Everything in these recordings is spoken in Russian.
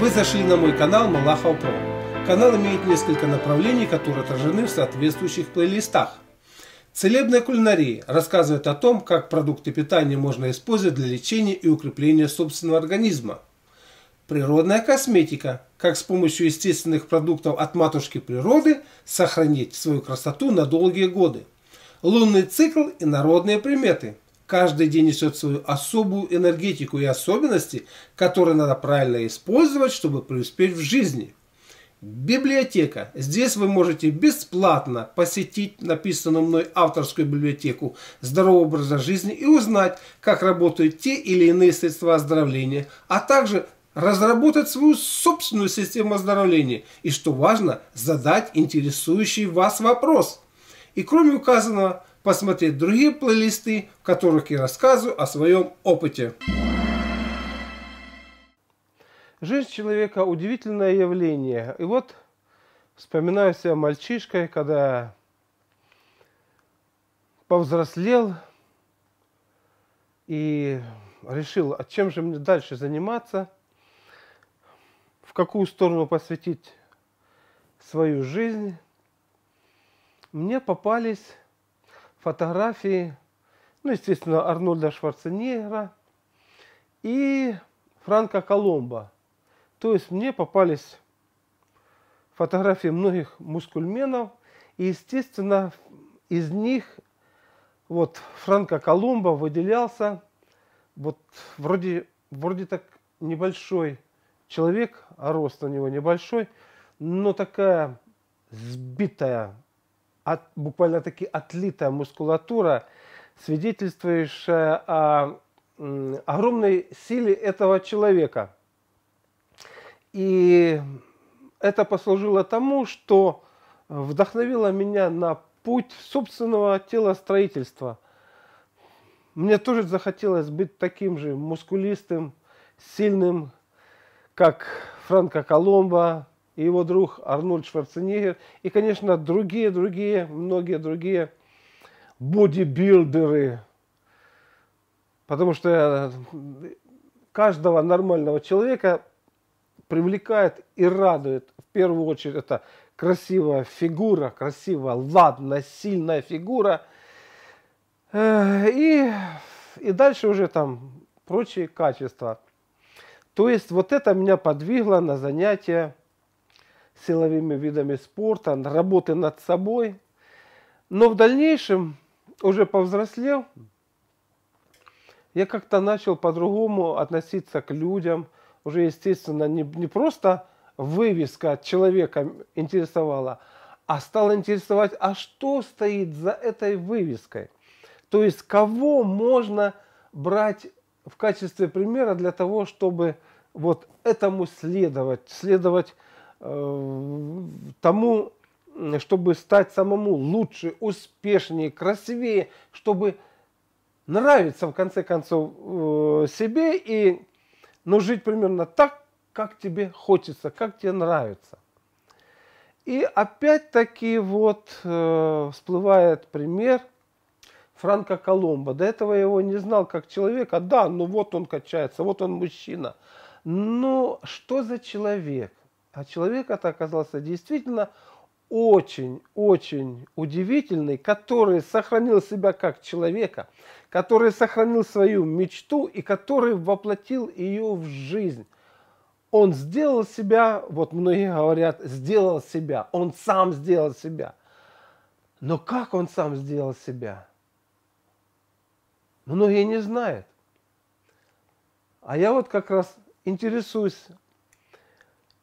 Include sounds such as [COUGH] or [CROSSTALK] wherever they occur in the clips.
Вы зашли на мой канал Малахов Про. Канал имеет несколько направлений, которые отражены в соответствующих плейлистах. Целебная кулинария рассказывает о том, как продукты питания можно использовать для лечения и укрепления собственного организма. Природная косметика, как с помощью естественных продуктов от матушки природы сохранить свою красоту на долгие годы. Лунный цикл и народные приметы – Каждый день несет свою особую энергетику и особенности, которые надо правильно использовать, чтобы преуспеть в жизни. Библиотека. Здесь вы можете бесплатно посетить написанную мной авторскую библиотеку здорового образа жизни и узнать, как работают те или иные средства оздоровления, а также разработать свою собственную систему оздоровления и, что важно, задать интересующий вас вопрос. И кроме указанного, посмотреть другие плейлисты, в которых я рассказываю о своем опыте. Жизнь человека – удивительное явление. И вот вспоминаю себя мальчишкой, когда повзрослел и решил, а чем же мне дальше заниматься, в какую сторону посвятить свою жизнь, мне попались фотографии, ну, естественно, Арнольда Шварценеггера и Франка Коломба. То есть мне попались фотографии многих мускульменов, и, естественно, из них вот Франка Коломба выделялся, вот вроде, вроде так небольшой человек, а рост у него небольшой, но такая сбитая от, буквально-таки отлитая мускулатура, свидетельствующая о огромной силе этого человека. И это послужило тому, что вдохновило меня на путь собственного телостроительства. Мне тоже захотелось быть таким же мускулистым, сильным, как Франко Коломбо, и его друг Арнольд Шварценеггер, и, конечно, другие-другие, многие другие бодибилдеры. Потому что э, каждого нормального человека привлекает и радует, в первую очередь, это красивая фигура, красивая, ладная, сильная фигура. Э, и, и дальше уже там прочие качества. То есть вот это меня подвигло на занятия силовыми видами спорта, работы над собой. Но в дальнейшем, уже повзрослев, я как-то начал по-другому относиться к людям. Уже, естественно, не, не просто вывеска человека интересовала, а стал интересовать, а что стоит за этой вывеской. То есть, кого можно брать в качестве примера для того, чтобы вот этому следовать, следовать Э, тому, чтобы стать самому лучше, успешнее, красивее, чтобы нравиться в конце концов э, себе и ну, жить примерно так, как тебе хочется, как тебе нравится. И опять-таки вот э, всплывает пример Франка Коломба. До этого я его не знал как человека. Да, ну вот он качается, вот он мужчина. Но ну, что за человек? А человек это оказался действительно очень-очень удивительный, который сохранил себя как человека, который сохранил свою мечту и который воплотил ее в жизнь. Он сделал себя, вот многие говорят, сделал себя, он сам сделал себя. Но как он сам сделал себя? Многие не знают. А я вот как раз интересуюсь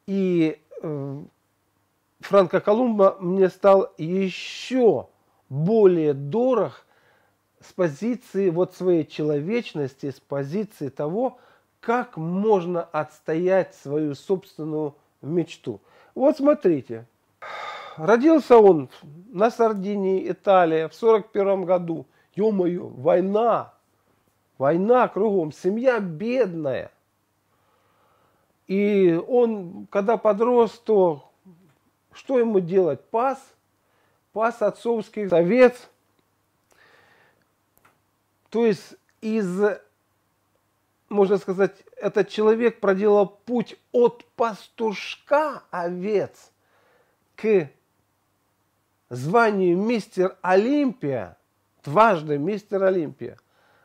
и э, Франко Колумба мне стал еще более дорог с позиции вот своей человечности, с позиции того, как можно отстоять свою собственную мечту. Вот смотрите, родился он на Сардинии, Италия в 41 году. Ё-моё, война, война кругом, семья бедная – и он, когда подрос, то что ему делать? Пас, пас отцовский совет. То есть из, можно сказать, этот человек проделал путь от пастушка овец к званию мистер Олимпия, дважды мистер Олимпия.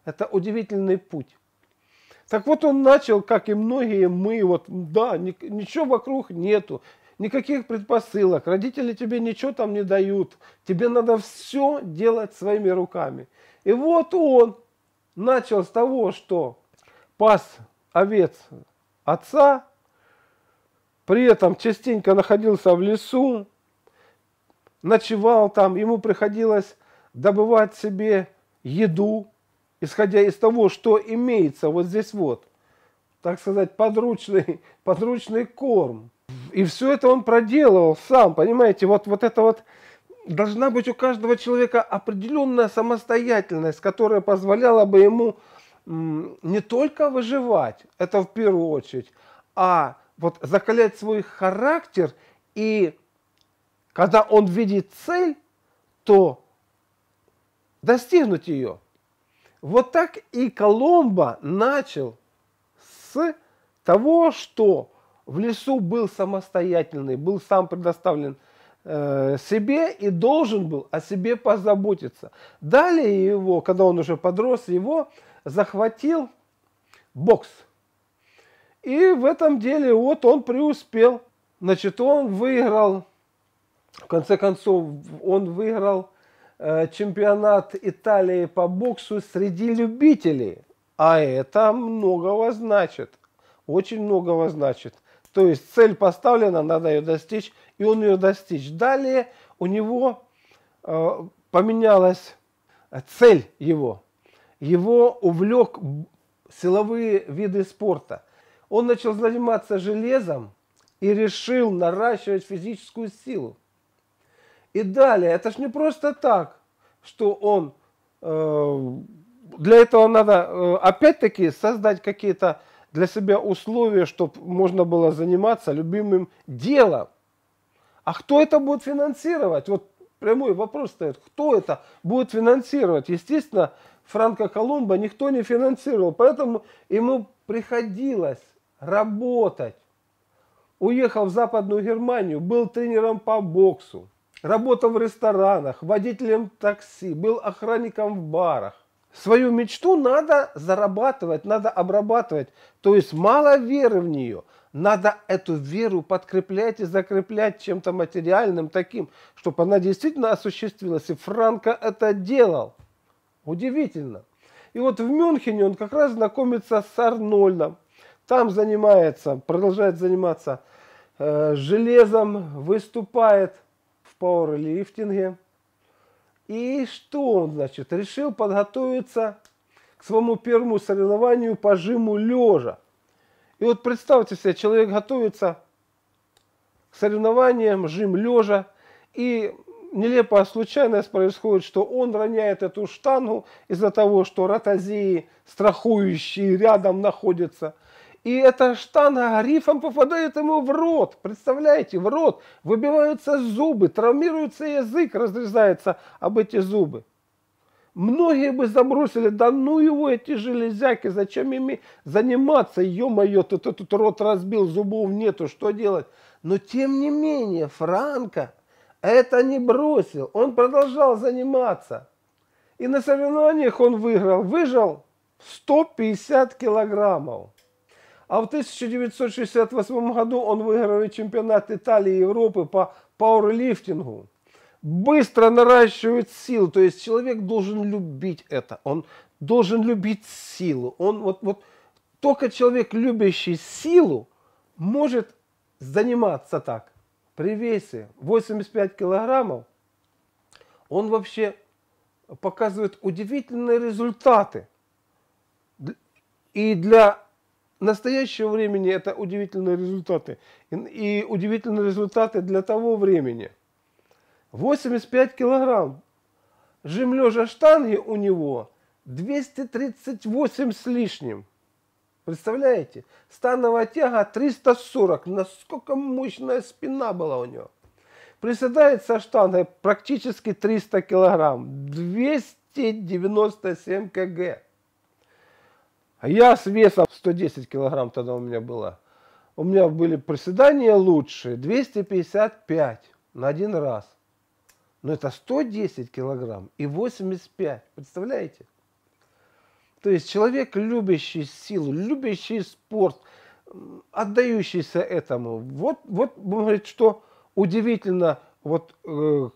Это удивительный путь. Так вот он начал, как и многие мы, вот, да, ни, ничего вокруг нету, никаких предпосылок, родители тебе ничего там не дают, тебе надо все делать своими руками. И вот он начал с того, что пас овец отца, при этом частенько находился в лесу, ночевал там, ему приходилось добывать себе еду, исходя из того, что имеется вот здесь вот, так сказать, подручный, [LAUGHS] подручный корм. И все это он проделывал сам, понимаете, вот, вот это вот должна быть у каждого человека определенная самостоятельность, которая позволяла бы ему не только выживать, это в первую очередь, а вот закалять свой характер, и когда он видит цель, то достигнуть ее – вот так и Коломбо начал с того, что в лесу был самостоятельный, был сам предоставлен э, себе и должен был о себе позаботиться. Далее его, когда он уже подрос, его захватил бокс. И в этом деле вот он преуспел. Значит, он выиграл, в конце концов, он выиграл Э, чемпионат Италии по боксу среди любителей. А это многого значит. Очень многого значит. То есть цель поставлена, надо ее достичь, и он ее достичь. Далее у него э, поменялась э, цель его. Его увлек силовые виды спорта. Он начал заниматься железом и решил наращивать физическую силу. И далее, это ж не просто так, что он... Э, для этого надо, э, опять-таки, создать какие-то для себя условия, чтобы можно было заниматься любимым делом. А кто это будет финансировать? Вот прямой вопрос стоит. Кто это будет финансировать? Естественно, Франко Колумба никто не финансировал. Поэтому ему приходилось работать. Уехал в Западную Германию, был тренером по боксу. Работал в ресторанах, водителем такси, был охранником в барах. Свою мечту надо зарабатывать, надо обрабатывать. То есть мало веры в нее. Надо эту веру подкреплять и закреплять чем-то материальным таким, чтобы она действительно осуществилась. И Франко это делал. Удивительно. И вот в Мюнхене он как раз знакомится с Арнольдом. Там занимается, продолжает заниматься э, железом, выступает пауэрлифтинге. И что он, значит, решил подготовиться к своему первому соревнованию по жиму лежа. И вот представьте себе, человек готовится к соревнованиям, жим лежа, и нелепая случайность происходит, что он роняет эту штангу из-за того, что ротозеи, страхующие рядом находятся – и эта штанга рифом попадает ему в рот. Представляете, в рот выбиваются зубы, травмируется язык, разрезается об эти зубы. Многие бы забросили, да ну его эти железяки, зачем ими заниматься, ё-моё, ты, ты тут рот разбил, зубов нету, что делать? Но тем не менее, Франко это не бросил, он продолжал заниматься. И на соревнованиях он выиграл, выжил 150 килограммов. А в 1968 году он выиграл чемпионат Италии и Европы по пауэрлифтингу. Быстро наращивает силу, то есть человек должен любить это, он должен любить силу. Он вот, вот только человек, любящий силу, может заниматься так. При весе 85 килограммов он вообще показывает удивительные результаты. И для настоящего времени это удивительные результаты. И, и удивительные результаты для того времени. 85 килограмм. Жим лежа штанги у него 238 с лишним. Представляете? Становая тяга 340. Насколько мощная спина была у него. Приседает со штангой практически 300 килограмм. 297 кг. А я с весом 110 килограмм тогда у меня было, У меня были приседания лучшие, 255 на один раз. Но это 110 килограмм и 85, представляете? То есть человек, любящий силу, любящий спорт, отдающийся этому. Вот, вот говорит, что удивительно, вот э,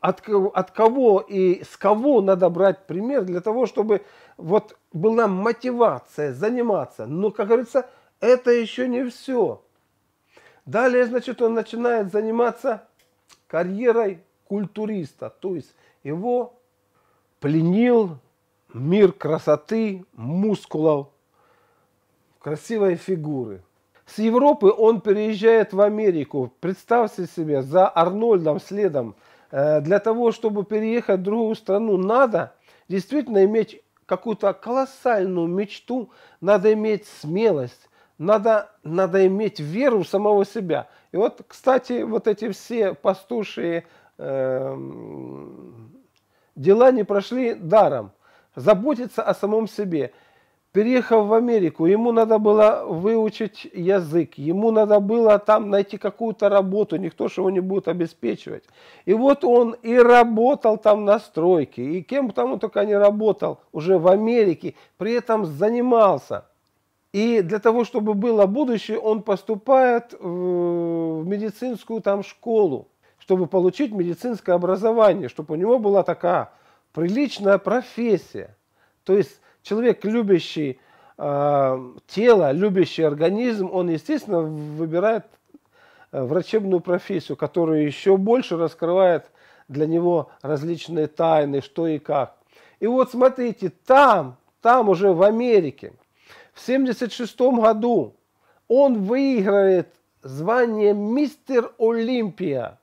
от, от кого и с кого надо брать пример для того, чтобы вот была мотивация заниматься. Но, как говорится, это еще не все. Далее, значит, он начинает заниматься карьерой культуриста. То есть его пленил мир красоты, мускулов, красивой фигуры. С Европы он переезжает в Америку. Представьте себе, за Арнольдом следом. Э, для того, чтобы переехать в другую страну, надо действительно иметь какую-то колоссальную мечту, надо иметь смелость, надо, надо иметь веру в самого себя. И вот, кстати, вот эти все пастушие э, эм, дела не прошли даром. Заботиться о самом себе. Переехав в Америку, ему надо было выучить язык, ему надо было там найти какую-то работу, никто же его не будет обеспечивать. И вот он и работал там на стройке, и кем там он только не работал уже в Америке, при этом занимался. И для того, чтобы было будущее, он поступает в медицинскую там школу, чтобы получить медицинское образование, чтобы у него была такая приличная профессия. То есть Человек, любящий э, тело, любящий организм, он, естественно, выбирает э, врачебную профессию, которая еще больше раскрывает для него различные тайны, что и как. И вот смотрите, там, там уже в Америке, в 1976 году он выиграет звание мистер Олимпия.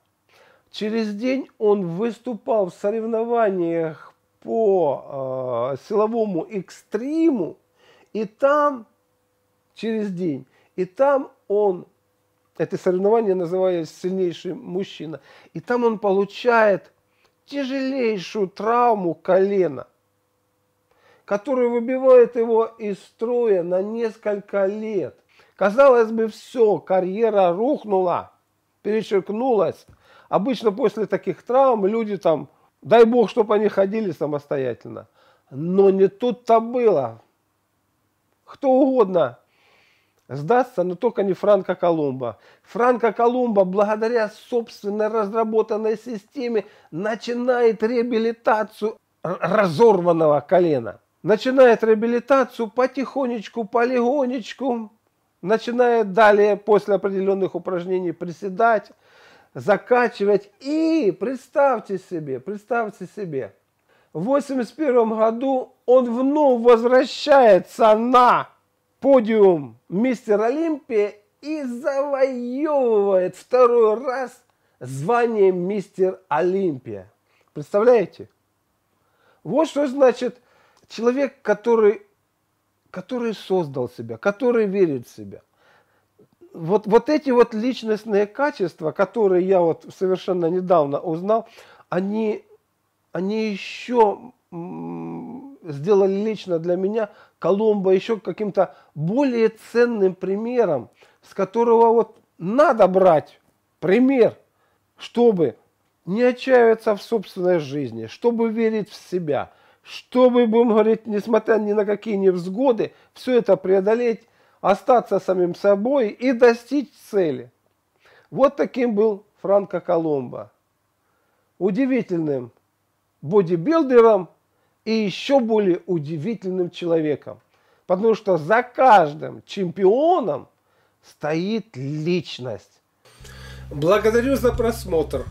Через день он выступал в соревнованиях по э, силовому экстриму, и там через день, и там он, это соревнование называется «Сильнейший мужчина», и там он получает тяжелейшую травму колена, которая выбивает его из строя на несколько лет. Казалось бы, все, карьера рухнула, перечеркнулась. Обычно после таких травм люди там Дай бог, чтобы они ходили самостоятельно. Но не тут-то было. Кто угодно сдастся, но только не Франко Колумба. Франко Колумба благодаря собственной разработанной системе начинает реабилитацию разорванного колена. Начинает реабилитацию потихонечку, полигонечку. Начинает далее после определенных упражнений приседать, закачивать. И представьте себе, представьте себе, в 81 году он вновь возвращается на подиум мистер Олимпия и завоевывает второй раз звание мистер Олимпия. Представляете? Вот что значит человек, который, который создал себя, который верит в себя вот, вот эти вот личностные качества, которые я вот совершенно недавно узнал, они, они еще сделали лично для меня Коломбо еще каким-то более ценным примером, с которого вот надо брать пример, чтобы не отчаиваться в собственной жизни, чтобы верить в себя, чтобы, будем говорить, несмотря ни на какие невзгоды, все это преодолеть остаться самим собой и достичь цели. Вот таким был Франко Коломбо. Удивительным бодибилдером и еще более удивительным человеком. Потому что за каждым чемпионом стоит личность. Благодарю за просмотр.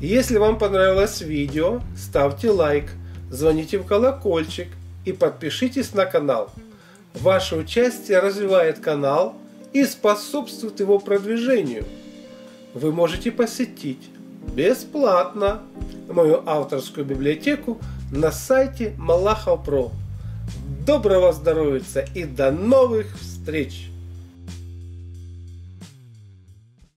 Если вам понравилось видео, ставьте лайк, звоните в колокольчик и подпишитесь на канал. Ваше участие развивает канал и способствует его продвижению. Вы можете посетить бесплатно мою авторскую библиотеку на сайте Малахов Про. Доброго здоровья и до новых встреч!